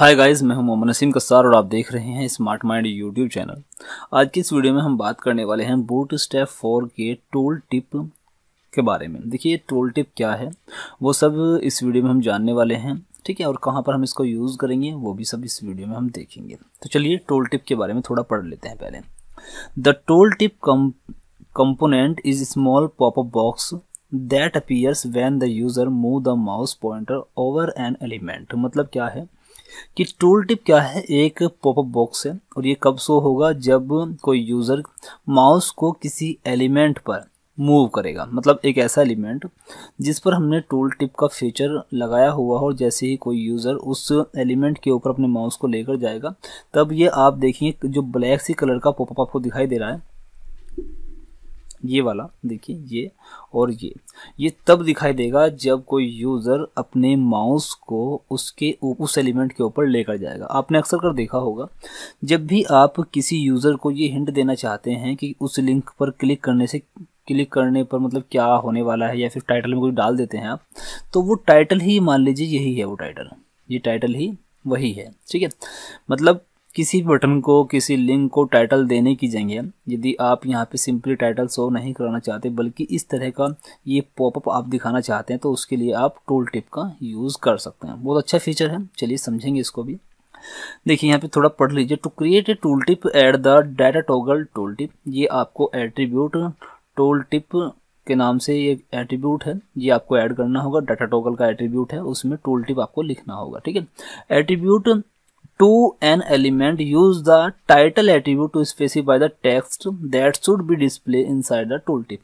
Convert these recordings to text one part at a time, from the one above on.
Hi guys मैं हूं मोहम्मद नसीम कसार और आप देख रहे हैं स्मार्ट माइंड यूट्यूब चैनल आज की इस वीडियो में हम बात करने वाले हैं बूट स्टेप फोर के टोल टिप के बारे में देखिए टोल टिप क्या है वो सब इस वीडियो में हम जानने वाले हैं ठीक है और कहाँ पर हम इसको यूज़ करेंगे वो भी सब इस वीडियो में हम देखेंगे तो चलिए टोल टिप के बारे में थोड़ा पढ़ लेते हैं पहले the tooltip component is small popup box that appears when the user move the mouse pointer over an element मतलब क्या है कि टूल टिप क्या है एक पॉपअप बॉक्स है और ये कब शो होगा जब कोई यूज़र माउस को किसी एलिमेंट पर मूव करेगा मतलब एक ऐसा एलिमेंट जिस पर हमने टूल टिप का फीचर लगाया हुआ हो और जैसे ही कोई यूज़र उस एलिमेंट के ऊपर अपने माउस को लेकर जाएगा तब ये आप देखिए जो ब्लैक सी कलर का पॉपअप आपको दिखाई दे रहा है ये वाला देखिए ये और ये ये तब दिखाई देगा जब कोई यूज़र अपने माउस को उसके उस एलिमेंट के ऊपर लेकर जाएगा आपने अक्सर कर देखा होगा जब भी आप किसी यूज़र को ये हिंट देना चाहते हैं कि उस लिंक पर क्लिक करने से क्लिक करने पर मतलब क्या होने वाला है या फिर टाइटल में कुछ डाल देते हैं आप तो वो टाइटल ही मान लीजिए यही है वो टाइटल ये टाइटल ही वही है ठीक है मतलब किसी बटन को किसी लिंक को टाइटल देने की जगह यदि आप यहाँ पे सिंपली टाइटल शो नहीं कराना चाहते बल्कि इस तरह का ये पॉपअप आप दिखाना चाहते हैं तो उसके लिए आप टूल टिप का यूज़ कर सकते हैं बहुत अच्छा फीचर है चलिए समझेंगे इसको भी देखिए यहाँ पे थोड़ा पढ़ लीजिए to create a tooltip add the data toggle tooltip ये आपको एट्रीब्यूट टूल टिप के नाम से ये एट्रीब्यूट है ये आपको ऐड करना होगा डाटा टोगल का एट्रीब्यूट है उसमें टूल टिप आपको लिखना होगा ठीक है attribute to an element use the title attitude to specify the text that should be display inside the tooltip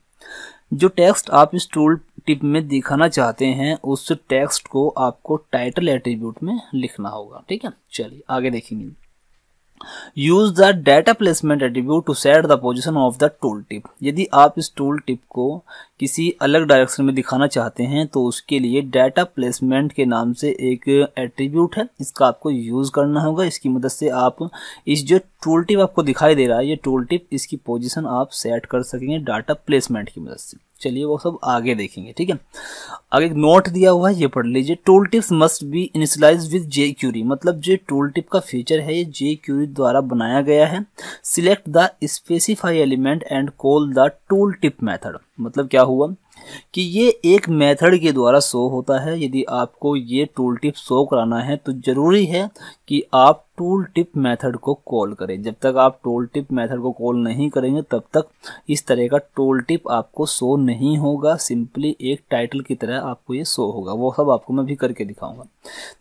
जो टेक्स्ट आप इस टूल टिप में दिखाना चाहते हैं उस टेक्स्ट को आपको टाइटल एट्रीब्यूट में लिखना होगा ठीक है चलिए आगे देखेंगे use the data placement attribute to set the position of the tooltip यदि आप इस टूल टिप को किसी अलग डायरेक्शन में दिखाना चाहते हैं तो उसके लिए डाटा प्लेसमेंट के नाम से एक एट्रीब्यूट है इसका आपको यूज़ करना होगा इसकी मदद से आप इस जो टूल टिप आपको दिखाई दे रहा है ये टूल टिप इसकी पोजिशन आप सेट कर सकेंगे डाटा प्लेसमेंट की मदद से चलिए वो सब आगे देखेंगे ठीक है आगे एक नोट दिया हुआ है ये पढ़ लीजिए tooltips must be initialise with jQuery मतलब जो टूल टिप का फीचर है ये जे क्यूरी द्वारा बनाया गया है select the specify element and call the tooltip method मतलब क्या हुआ कि ये एक मेथड के द्वारा शो होता है यदि आपको ये टूल टिप शो कराना है तो ज़रूरी है कि आप टूल टिप मेथड को कॉल करें जब तक आप टूल टिप मेथड को कॉल नहीं करेंगे तब तक इस तरह का टूल टिप आपको शो नहीं होगा सिंपली एक टाइटल की तरह आपको ये शो होगा वो सब आपको मैं भी करके दिखाऊंगा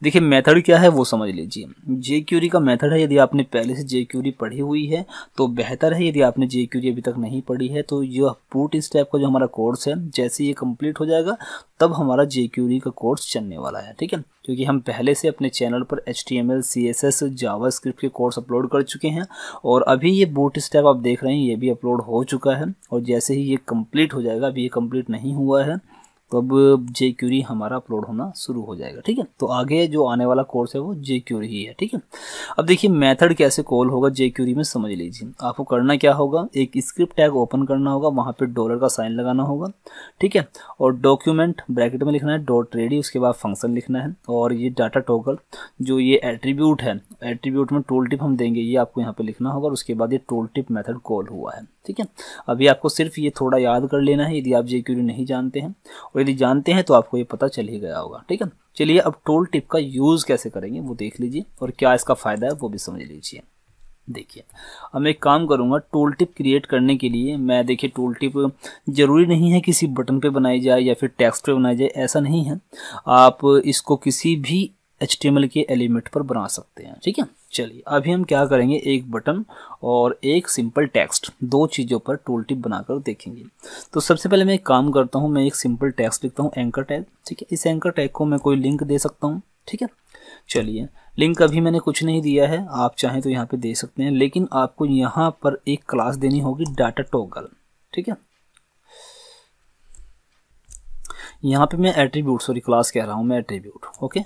देखिए मेथड क्या है वो समझ लीजिए जे क्यूरी का मेथड है यदि आपने पहले से जे क्यूरी पढ़ी हुई है तो बेहतर है यदि आपने जे क्यूरी अभी तक नहीं पढ़ी है तो यह पुट स्टेप का जो हमारा कोर्स है जैसे ये कंप्लीट हो जाएगा तब हमारा जे का कोर्स चलने वाला है ठीक है क्योंकि हम पहले से अपने चैनल पर H T M L C S S JavaScript के कोर्स अपलोड कर चुके हैं और अभी ये बूट स्टेप आप देख रहे हैं ये भी अपलोड हो चुका है और जैसे ही ये कंप्लीट हो जाएगा अभी ये कंप्लीट नहीं हुआ है तब जे क्यूरी हमारा अपलोड होना शुरू हो जाएगा ठीक है तो आगे जो आने वाला कोर्स है वो जे क्यूरी ही है ठीक है अब देखिए मेथड कैसे कॉल होगा जे क्यूरी में समझ लीजिए आपको करना क्या होगा एक स्क्रिप्ट टैग ओपन करना होगा वहाँ पर डॉलर का साइन लगाना होगा ठीक है और डॉक्यूमेंट ब्रैकेट में लिखना है डॉट रेडी उसके बाद फंक्शन लिखना है और ये डाटा टोकल जो ये एट्रीब्यूट है एट्रीब्यूट में टोल टिप हम देंगे ये आपको यहाँ पे लिखना होगा और उसके बाद ये टोल टिप मैथड कॉल हुआ है ठीक है अभी आपको सिर्फ ये थोड़ा याद कर लेना है यदि आप जे क्यूरी नहीं जानते हैं और यदि जानते हैं तो आपको ये पता चल ही गया होगा ठीक है चलिए अब टोल टिप का यूज़ कैसे करेंगे वो देख लीजिए और क्या इसका फ़ायदा है वो भी समझ लीजिए देखिए अब मैं एक काम करूँगा टोल टिप क्रिएट करने के लिए मैं देखिए टोल टिप ज़रूरी नहीं है किसी बटन पे बनाई जाए या फिर टेक्स्ट पे बनाई जाए ऐसा नहीं है आप इसको किसी भी एच के एलिमेंट पर बना सकते हैं ठीक है चलिए अभी हम क्या करेंगे एक बटन और एक सिंपल टेक्स्ट दो चीज़ों पर टूल टिप बनाकर देखेंगे तो सबसे पहले मैं एक काम करता हूँ मैं एक सिंपल टेक्स्ट लिखता हूँ एंकर टैग ठीक है इस एंकर टैग को मैं कोई लिंक दे सकता हूँ ठीक है चलिए लिंक अभी मैंने कुछ नहीं दिया है आप चाहें तो यहाँ पे दे सकते हैं लेकिन आपको यहाँ पर एक क्लास देनी होगी डाटा टोगल ठीक है यहाँ पे मैं एट्रीब्यूट सॉरी क्लास कह रहा हूँ मैं एट्रीब्यूट ओके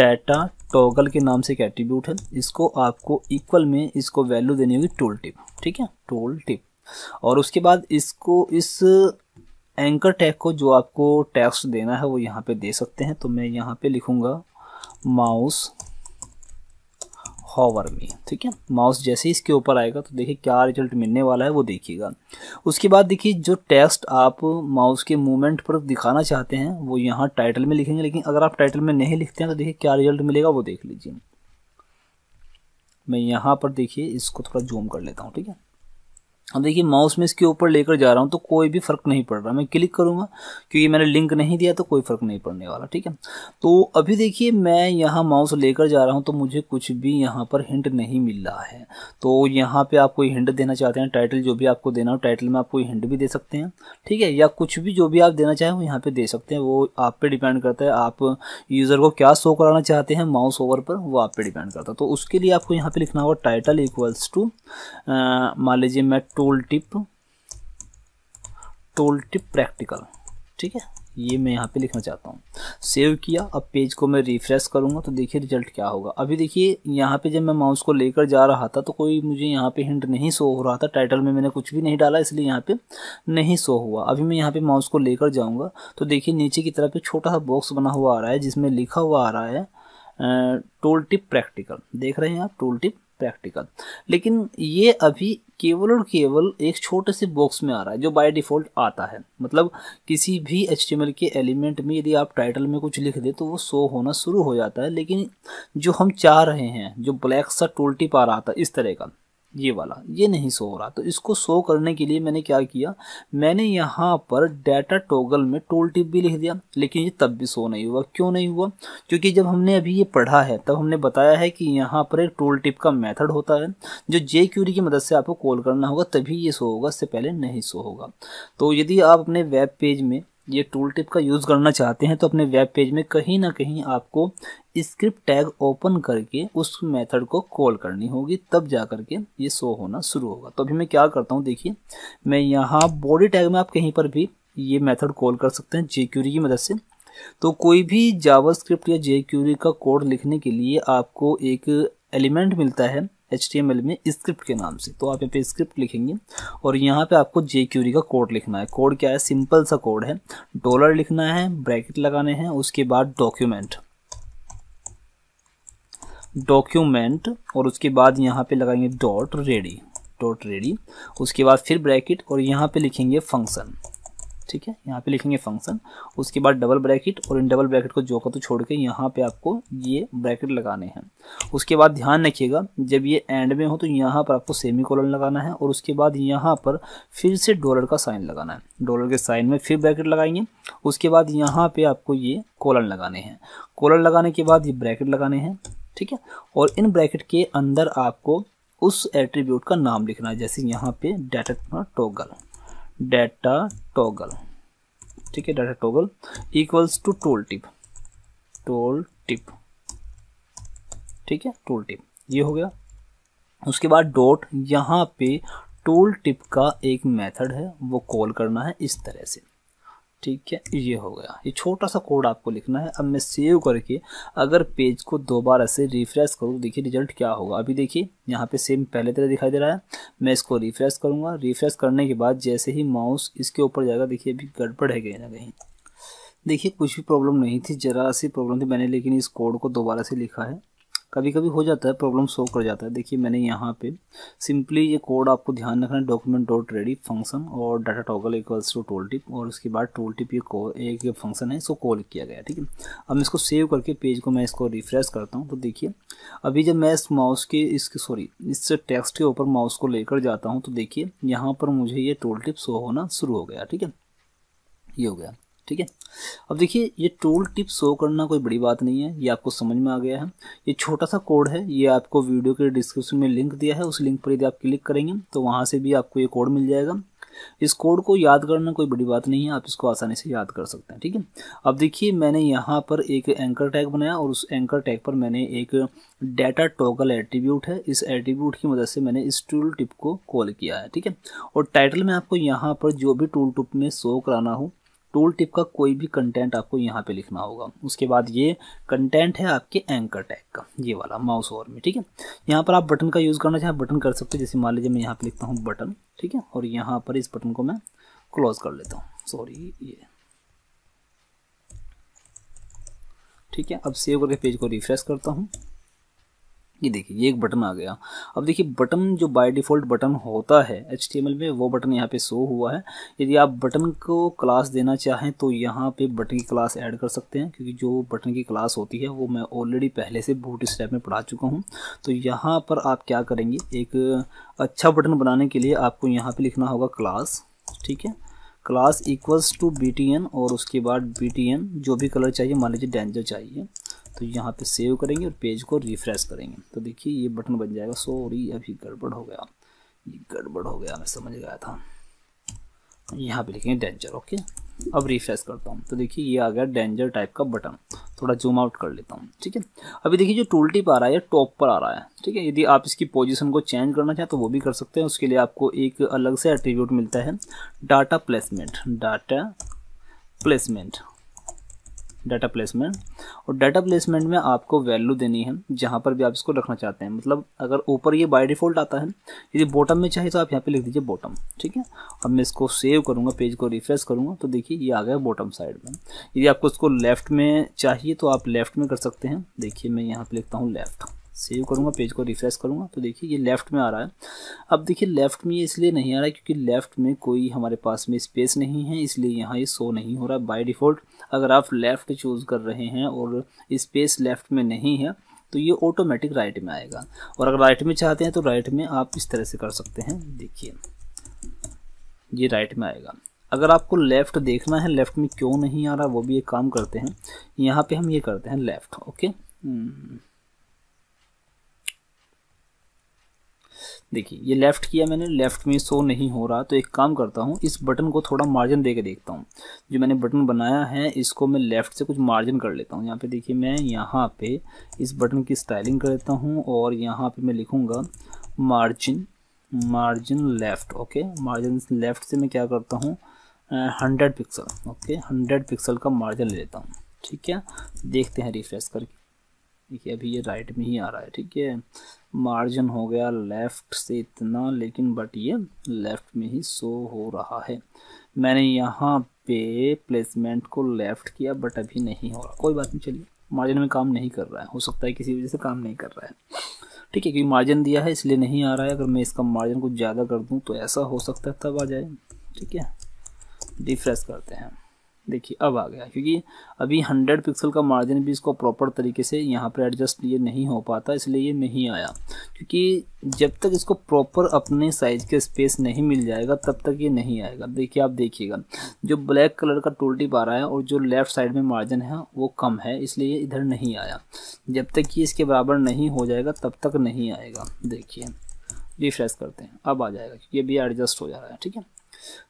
डाटा टॉगल के नाम से एक एट्रीब्यूट है इसको आपको इक्वल में इसको वैल्यू देनी होगी टोल टिप ठीक है टोल टिप और उसके बाद इसको इस एंकर टैग को जो आपको टैक्स देना है वो यहाँ पे दे सकते हैं तो मैं यहाँ पे लिखूँगा माउस हॉवर में ठीक है माउस जैसे ही इसके ऊपर आएगा तो देखिए क्या रिजल्ट मिलने वाला है वो देखिएगा उसके बाद देखिए जो टेक्स्ट आप माउस के मूवमेंट पर दिखाना चाहते हैं वो यहाँ टाइटल में लिखेंगे लेकिन अगर आप टाइटल में नहीं लिखते हैं तो देखिए क्या रिजल्ट मिलेगा वो देख लीजिए मैं यहाँ पर देखिए इसको थोड़ा जूम कर लेता हूँ ठीक है अब देखिए माउस में इसके ऊपर लेकर जा रहा हूँ तो कोई भी फ़र्क नहीं पड़ रहा मैं क्लिक करूँगा क्योंकि मैंने लिंक नहीं दिया तो कोई फ़र्क नहीं पड़ने वाला ठीक है तो अभी देखिए मैं यहाँ माउस लेकर जा रहा हूँ तो मुझे कुछ भी यहाँ पर हिंट नहीं मिल रहा है तो यहाँ पे आप कोई हिंट देना चाहते हैं टाइटल जो भी आपको देना हो टाइटल में आप कोई हिंट भी दे सकते हैं ठीक है या कुछ भी जो भी आप देना चाहें वो यहाँ पर दे सकते हैं वो आप पे डिपेंड करता है आप यूज़र को क्या शो कराना चाहते हैं माउस ओवर पर वो आप पे डिपेंड करता है तो उसके लिए आपको यहाँ पर लिखना होगा टाइटल इक्वल्स टू मान लीजिए मैं tooltip tooltip practical ठीक है ये मैं यहाँ पे लिखना चाहता हूँ सेव किया अब पेज को मैं रिफ्रेश करूँगा तो देखिए रिजल्ट क्या होगा अभी देखिए यहाँ पे जब मैं माउस को लेकर जा रहा था तो कोई मुझे यहाँ पे हिंट नहीं शो हो रहा था टाइटल में मैंने कुछ भी नहीं डाला इसलिए यहाँ पे नहीं शो हुआ अभी मैं यहाँ पे माउस को लेकर जाऊँगा तो देखिए नीचे की तरफ एक छोटा सा बॉक्स बना हुआ आ रहा है जिसमें लिखा हुआ आ रहा है टोल टिप प्रैक्टिकल देख रहे हैं आप टोल टिप प्रैक्टिकल लेकिन ये अभी केवल और केवल एक छोटे से बॉक्स में आ रहा है जो बाय डिफ़ॉल्ट आता है मतलब किसी भी एच के एलिमेंट में यदि आप टाइटल में कुछ लिख दें तो वो शो होना शुरू हो जाता है लेकिन जो हम चाह रहे हैं जो ब्लैक सा टोल्टी पा रहा था इस तरह का ये वाला ये नहीं शो हो रहा तो इसको शो करने के लिए मैंने क्या किया मैंने यहाँ पर डाटा टोगल में टोल टिप भी लिख दिया लेकिन ये तब भी शो नहीं हुआ क्यों नहीं हुआ क्योंकि जब हमने अभी ये पढ़ा है तब हमने बताया है कि यहाँ पर एक टोल टिप का मेथड होता है जो जे क्यूरी की मदद से आपको कॉल करना होगा तभी ये शो होगा इससे पहले नहीं शो होगा तो यदि आप अपने वेब पेज में ये टूल टिप का यूज़ करना चाहते हैं तो अपने वेब पेज में कहीं ना कहीं आपको स्क्रिप्ट टैग ओपन करके उस मेथड को कॉल करनी होगी तब जा कर के ये शो होना शुरू होगा तो अभी मैं क्या करता हूँ देखिए मैं यहाँ बॉडी टैग में आप कहीं पर भी ये मेथड कॉल कर सकते हैं जे की मदद से तो कोई भी स्क्रिप्ट या जे का कोड लिखने के लिए आपको एक एलिमेंट मिलता है एच में स्क्रिप्ट के नाम से तो आप यहाँ पे स्क्रिप्ट लिखेंगे और यहाँ पे आपको जे का कोड लिखना है कोड क्या है सिंपल सा कोड है डॉलर लिखना है ब्रैकेट लगाने हैं उसके बाद डॉक्यूमेंट डॉक्यूमेंट और उसके बाद यहाँ पे लगाएंगे डॉट रेडी डॉट रेडी उसके बाद फिर ब्रैकेट और यहाँ पे लिखेंगे फंक्शन ठीक है यहाँ पे लिखेंगे फंक्शन उसके बाद डबल ब्रैकेट और इन डबल ब्रैकेट को जो का तो छोड़ के यहाँ पे आपको ये ब्रैकेट लगाने हैं उसके बाद ध्यान रखिएगा जब ये एंड में हो तो यहाँ पर आपको सेमी कॉलन लगाना है और उसके बाद यहाँ पर फिर से डॉलर का साइन लगाना है डॉलर के साइन में फिर ब्रैकेट लगाएंगे उसके बाद यहाँ पर आपको ये कॉलन लगाने हैं कॉलन लगाने के बाद ये ब्रैकेट लगाने हैं ठीक है और इन ब्रैकेट के अंदर आपको उस एट्रीब्यूट का नाम लिखना है जैसे यहाँ पे डाटा टॉगल डाटा टॉगल ठीक है data toggle equals to tooltip tooltip ठीक है टोल टिप ये हो गया उसके बाद डॉट यहाँ पे टोल टिप का एक मेथड है वो कॉल करना है इस तरह से ठीक है ये हो गया ये छोटा सा कोड आपको लिखना है अब मैं सेव करके अगर पेज को दोबारा से रिफ्रेश करूँ देखिए रिजल्ट क्या होगा अभी देखिए यहाँ पे सेम पहले तरह दिखाई दे रहा है मैं इसको रिफ्रेश करूँगा रिफ्रेश करने के बाद जैसे ही माउस इसके ऊपर जाएगा देखिए अभी गड़बड़ है कहीं ना कहीं देखिए कुछ भी प्रॉब्लम नहीं थी ज़रा सी प्रॉब्लम थी मैंने लेकिन इस कोड को दोबारा से लिखा है कभी कभी हो जाता है प्रॉब्लम सो कर जाता है देखिए मैंने यहाँ पे सिंपली ये कोड आपको ध्यान रखना है डॉक्यूमेंट डॉट रेडी फंक्शन और data toggle equals to tooltip और उसके बाद टोल टिप ये एक फंक्शन है इसको कॉल किया गया ठीक है अब इसको सेव करके पेज को मैं इसको रिफ्रेश करता हूँ तो देखिए अभी जब मैं इस माउस के इसके सॉरी इस टेक्स्ट के ऊपर माउस को लेकर जाता हूँ तो देखिए यहाँ पर मुझे ये टोल टिप शो होना शुरू हो गया ठीक है ये हो गया ठीक है अब देखिए ये टोल टिप शो करना कोई बड़ी बात नहीं है ये आपको समझ में आ गया है ये छोटा सा कोड है ये आपको वीडियो के डिस्क्रिप्शन में लिंक दिया है उस लिंक पर यदि आप क्लिक करेंगे तो वहाँ से भी आपको ये कोड मिल जाएगा इस कोड को याद करना कोई बड़ी बात नहीं है आप इसको आसानी से याद कर सकते हैं ठीक है अब देखिए मैंने यहाँ पर एक एंकर टैग बनाया और उस एंकर टैग पर मैंने एक डाटा टॉगल एट्रीब्यूट है इस एट्रीब्यूट की मदद से मैंने इस टूल टिप को कॉल किया है ठीक है और टाइटल में आपको यहाँ पर जो भी टूल टिप में शो कराना हो टूल टिप का कोई भी कंटेंट आपको यहाँ पे लिखना होगा उसके बाद ये कंटेंट है आपके एंकर टैग का ये वाला माउस ओवर में ठीक है यहाँ पर आप बटन का यूज़ करना चाहें बटन कर सकते हैं जैसे मान लीजिए मैं यहाँ पर लिखता हूँ बटन ठीक है और यहाँ पर इस बटन को मैं क्लोज कर लेता हूँ सॉरी ये ठीक है अब सेव करके पेज को रिफ्रेश करता हूँ ये देखिए ये एक बटन आ गया अब देखिए बटन जो बाय डिफ़ॉल्ट बटन होता है एच में वो बटन यहाँ पे शो हुआ है यदि आप बटन को क्लास देना चाहें तो यहाँ पे बटन की क्लास ऐड कर सकते हैं क्योंकि जो बटन की क्लास होती है वो मैं ऑलरेडी पहले से बूट स्टेप में पढ़ा चुका हूँ तो यहाँ पर आप क्या करेंगे एक अच्छा बटन बनाने के लिए आपको यहाँ पर लिखना होगा क्लास ठीक है क्लास इक्वल्स टू बी और उसके बाद बी जो भी कलर चाहिए मान लीजिए डेंजर चाहिए तो यहाँ पे सेव करेंगे और पेज को रिफ्रेश करेंगे तो देखिए ये बटन बन जाएगा सॉरी अभी गड़बड़ हो गया ये गड़बड़ हो गया मैं समझ गया था यहाँ पे लिखेंगे डेंजर ओके अब रिफ्रेश करता हूँ तो देखिए ये आ गया डेंजर टाइप का बटन थोड़ा जूम आउट कर लेता हूँ ठीक है अभी देखिए जो टूल टिप आ रहा है टॉप पर आ रहा है ठीक है यदि आप इसकी पोजीशन को चेंज करना चाहें तो वो भी कर सकते हैं उसके लिए आपको एक अलग से एट्रीब्यूट मिलता है data placement data placement data placement और डाटा प्लेसमेंट में आपको वैल्यू देनी है जहाँ पर भी आप इसको रखना चाहते हैं मतलब अगर ऊपर ये बाय डिफ़ॉल्ट आता है यदि बॉटम में चाहिए तो आप यहाँ पे लिख दीजिए बॉटम ठीक है अब मैं इसको सेव करूँगा पेज को रिफ्रेश करूँगा तो देखिए ये आ गया बॉटम साइड में यदि आपको इसको लेफ्ट में चाहिए तो आप लेफ्ट में कर सकते हैं देखिए मैं यहाँ पर लिखता हूँ लेफ्ट सेव करूँगा पेज को रिफ्रेश करूँगा तो देखिए ये लेफ़्ट में आ रहा है अब देखिए लेफ़्ट में ये इसलिए नहीं आ रहा है क्योंकि लेफ़्ट में कोई हमारे पास में स्पेस नहीं है इसलिए यहाँ ये शो नहीं हो रहा बाय डिफ़ॉल्ट अगर आप लेफ़्ट चूज़ कर रहे हैं और स्पेस लेफ़्ट में नहीं है तो ये ऑटोमेटिक राइट में आएगा और अगर राइट में चाहते हैं तो राइट में आप इस तरह से कर सकते हैं देखिए ये राइट में आएगा अगर आपको लेफ़्ट देखना है लेफ़्ट में क्यों नहीं आ रहा वो भी एक काम करते हैं यहाँ पे हम ये करते हैं लेफ़्ट हम्म। ओके देखिए ये लेफ़्ट किया मैंने लेफ़्ट में शो नहीं हो रहा तो एक काम करता हूँ इस बटन को थोड़ा मार्जिन दे के देखता हूँ जो मैंने बटन बनाया है इसको मैं लेफ़्ट से कुछ मार्जिन कर लेता हूँ यहाँ पे देखिए मैं यहाँ पे इस बटन की स्टाइलिंग कर लेता हूँ और यहाँ पे मैं लिखूँगा margin margin left okay margin left से मैं क्या करता हूँ hundred pixel okay hundred pixel का मार्जिन ले लेता हूँ ठीक है देखते हैं रिफ्रेश करके देखिए अभी ये राइट में ही आ रहा है ठीक है मार्जिन हो गया लेफ़्ट से इतना लेकिन बट ये लेफ़्ट में ही शो हो रहा है मैंने यहाँ पे प्लेसमेंट को लेफ़्ट किया बट अभी नहीं हो रहा कोई बात नहीं चलिए मार्जिन में काम नहीं कर रहा है हो सकता है किसी वजह से काम नहीं कर रहा है ठीक है क्योंकि मार्जिन दिया है इसलिए नहीं आ रहा है अगर मैं इसका मार्जिन कुछ ज़्यादा कर दूँ तो ऐसा हो सकता है तब आ जाए ठीक है रिफ्रेश करते हैं देखिए अब आ गया क्योंकि अभी 100 पिक्सल का मार्जिन भी इसको प्रॉपर तरीके से यहाँ पर एडजस्ट ये नहीं हो पाता इसलिए ये नहीं आया क्योंकि जब तक इसको प्रॉपर अपने साइज़ के स्पेस नहीं मिल जाएगा तब तक ये नहीं आएगा देखिए आप देखिएगा जो ब्लैक कलर का टोल्टी टिप आ रहा है और जो लेफ़्ट साइड में मार्जिन है वो कम है इसलिए इधर नहीं आया जब तक ये इसके बराबर नहीं हो जाएगा तब तक नहीं आएगा देखिए रिफ्रेश करते हैं अब आ जाएगा क्योंकि अभी एडजस्ट हो जा रहा है ठीक है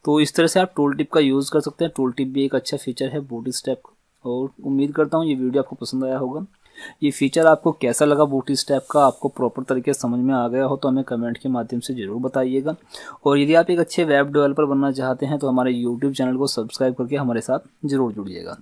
तो इस तरह से आप टूल टिप का यूज़ कर सकते हैं टूल टिप भी एक अच्छा फीचर है बूटी स्टेप और उम्मीद करता हूँ ये वीडियो आपको पसंद आया होगा ये फीचर आपको कैसा लगा बूटी स्टेप का आपको प्रॉपर तरीके से समझ में आ गया हो तो हमें कमेंट के माध्यम से ज़रूर बताइएगा और यदि आप एक अच्छे वेब डेवलपर बनना चाहते हैं तो हमारे यूट्यूब चैनल को सब्सक्राइब करके हमारे साथ ज़रूर जुड़िएगा